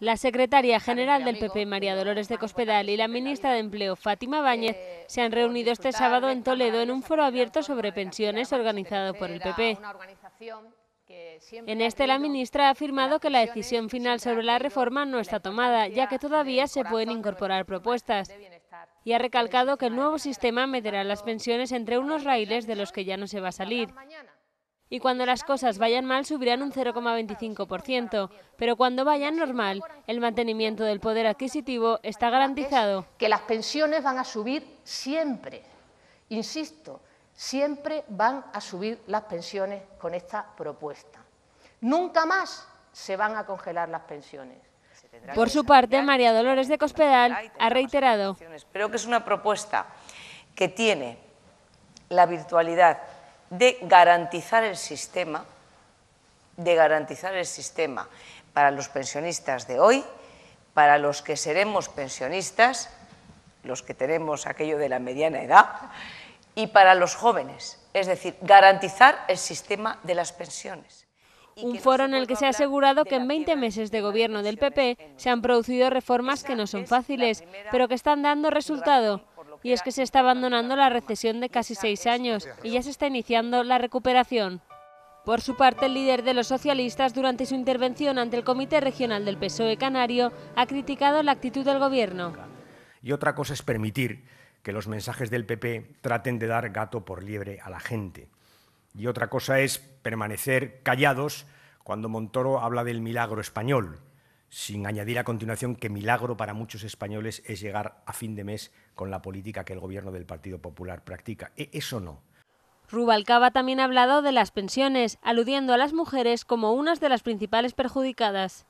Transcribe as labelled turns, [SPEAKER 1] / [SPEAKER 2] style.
[SPEAKER 1] La secretaria general del PP, María Dolores de Cospedal, y la ministra de Empleo, Fátima eh, Báñez, se han reunido este sábado en Toledo en un foro abierto sobre pensiones organizado por el PP. En este, la ministra ha afirmado que la decisión final sobre la reforma no está tomada, ya que todavía se pueden incorporar propuestas. Y ha recalcado que el nuevo sistema meterá las pensiones entre unos raíles de los que ya no se va a salir y cuando las cosas vayan mal subirán un 0,25%, pero cuando vayan normal, el mantenimiento del poder adquisitivo está garantizado. Que las
[SPEAKER 2] pensiones
[SPEAKER 1] van a subir siempre, insisto, siempre
[SPEAKER 2] van a subir las pensiones con esta propuesta. Nunca más se van a congelar las pensiones. Por su
[SPEAKER 1] parte, María Dolores de Cospedal ha reiterado.
[SPEAKER 2] Creo que es una propuesta
[SPEAKER 1] que tiene la
[SPEAKER 2] virtualidad de garantizar el sistema, de garantizar el sistema para los pensionistas de hoy, para los que seremos pensionistas, los que tenemos aquello de la mediana edad, y para los jóvenes, es decir,
[SPEAKER 1] garantizar el sistema de las pensiones. Un foro en el que se ha asegurado que en 20 meses de gobierno del PP se han producido reformas que no son fáciles, pero que están dando resultado y es que se está abandonando la recesión de casi seis años y ya se está iniciando la recuperación. Por su parte, el líder de los socialistas, durante su intervención ante el Comité Regional del PSOE Canario, ha criticado la actitud del Gobierno.
[SPEAKER 3] Y otra cosa es permitir que los mensajes del PP traten de dar gato por liebre a la gente. Y otra cosa es permanecer callados cuando Montoro habla del milagro español sin añadir a continuación que milagro para muchos españoles es llegar a fin de mes con la política que el gobierno del Partido Popular practica. E, eso no.
[SPEAKER 1] Rubalcaba también ha hablado de las pensiones, aludiendo a las mujeres como unas de las principales perjudicadas.